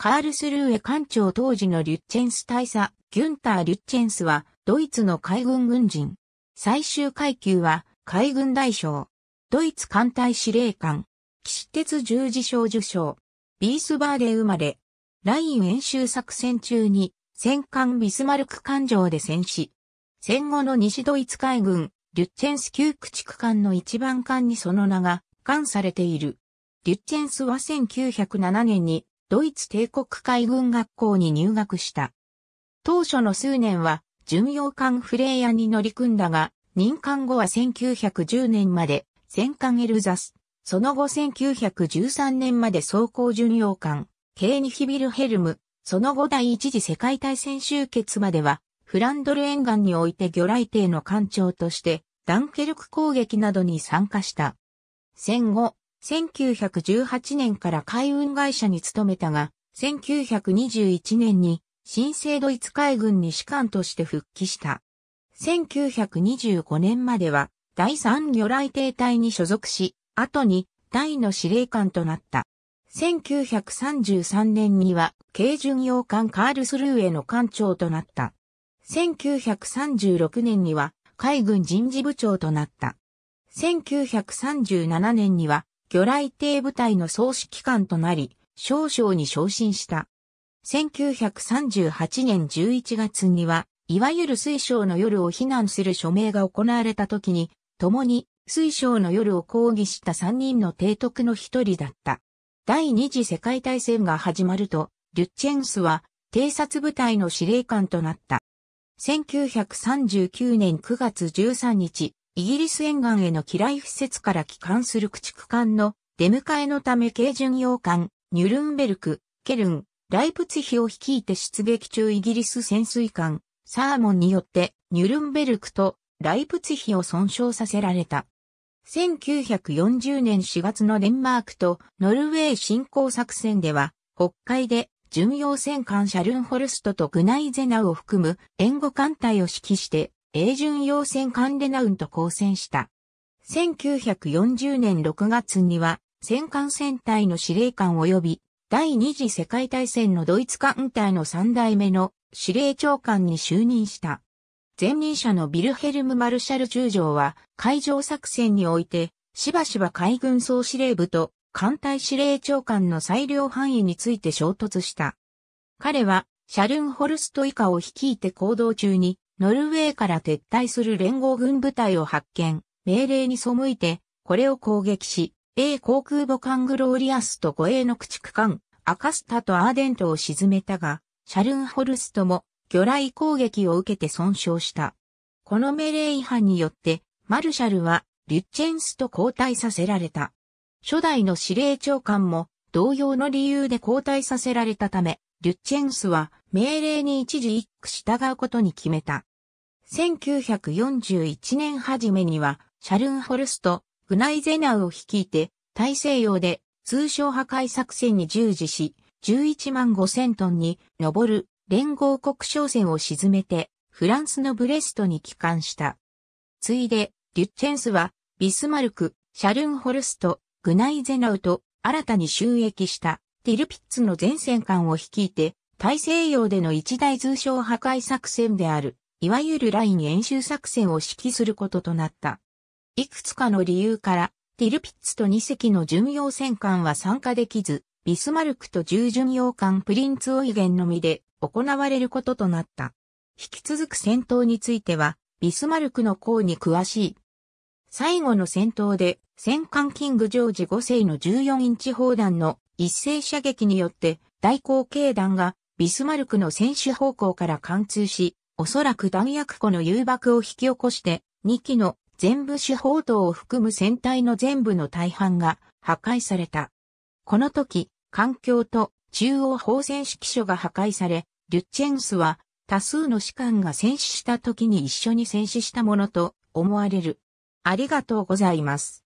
カールスルーエ艦長当時のリュッチェンス大佐、ギュンター・リュッチェンスは、ドイツの海軍軍人。最終階級は、海軍大将。ドイツ艦隊司令官。騎士鉄十字章受章。ビースバーで生まれ。ライン演習作戦中に、戦艦ビスマルク艦上で戦死。戦後の西ドイツ海軍、リュッチェンス旧駆逐艦の一番艦にその名が、艦されている。リュッチェンスは1907年にドイツ帝国海軍学校に入学した。当初の数年は、巡洋艦フレイヤに乗り組んだが、任艦後は1910年まで、戦艦エルザス、その後1913年まで装甲巡洋艦、ケーニヒビルヘルム、その後第一次世界大戦終結までは、フランドル沿岸において魚雷艇の艦長として、ダンケルク攻撃などに参加した。戦後、1918年から海運会社に勤めたが、1921年に新生ドイツ海軍に士官として復帰した。1925年までは第三魚雷艇隊に所属し、後に大の司令官となった。1933年には軽巡洋艦カールスルーへの艦長となった。1936年には海軍人事部長となった。1937年には魚雷艇部隊の総指揮官となり、少将に昇進した。1938年11月には、いわゆる水晶の夜を非難する署名が行われた時に、共に水晶の夜を抗議した3人の提督の一人だった。第二次世界大戦が始まると、リュッチェンスは偵察部隊の司令官となった。1939年9月13日、イギリス沿岸への機雷施設から帰還する駆逐艦の出迎えのため軽巡洋艦、ニュルンベルク、ケルン、ライプツヒを率いて出撃中イギリス潜水艦、サーモンによってニュルンベルクとライプツヒを損傷させられた。1940年4月のデンマークとノルウェー侵攻作戦では、北海で巡洋戦艦シャルンホルストとグナイゼナを含む援護艦隊を指揮して英順洋船カンレナウンと交戦した。1940年6月には、戦艦戦隊の司令官及び、第二次世界大戦のドイツ艦隊の三代目の司令長官に就任した。前任者のビルヘルム・マルシャル中将は、海上作戦において、しばしば海軍総司令部と艦隊司令長官の裁量範囲について衝突した。彼は、シャルンホルスト以下を率いて行動中に、ノルウェーから撤退する連合軍部隊を発見、命令に背いて、これを攻撃し、A 航空母艦グローリアスと護衛の駆逐艦、アカスタとアーデントを沈めたが、シャルンホルストも魚雷攻撃を受けて損傷した。この命令違反によって、マルシャルはリュッチェンスと交代させられた。初代の司令長官も同様の理由で交代させられたため、リュッチェンスは命令に一時一句従うことに決めた。1941年初めには、シャルンホルスト、グナイゼナウを率いて、大西洋で通商破壊作戦に従事し、11万5千トンに上る連合国商船を沈めて、フランスのブレストに帰還した。ついで、リュッチェンスは、ビスマルク、シャルンホルスト、グナイゼナウと新たに収益したティルピッツの前線艦を率いて、大西洋での一大通商破壊作戦であるいわゆるライン演習作戦を指揮することとなった。いくつかの理由から、ティルピッツと2隻の巡洋戦艦は参加できず、ビスマルクと従巡洋艦プリンツオイゲンのみで行われることとなった。引き続く戦闘については、ビスマルクの功に詳しい。最後の戦闘で、戦艦キングジョージ5世の14インチ砲弾の一斉射撃によって、大口径弾がビスマルクの選手方向から貫通し、おそらく弾薬庫の誘爆を引き起こして、2機の全部手砲塔を含む船体の全部の大半が破壊された。この時、環境と中央放線指揮所が破壊され、リュッチェンスは多数の士官が戦死した時に一緒に戦死したものと思われる。ありがとうございます。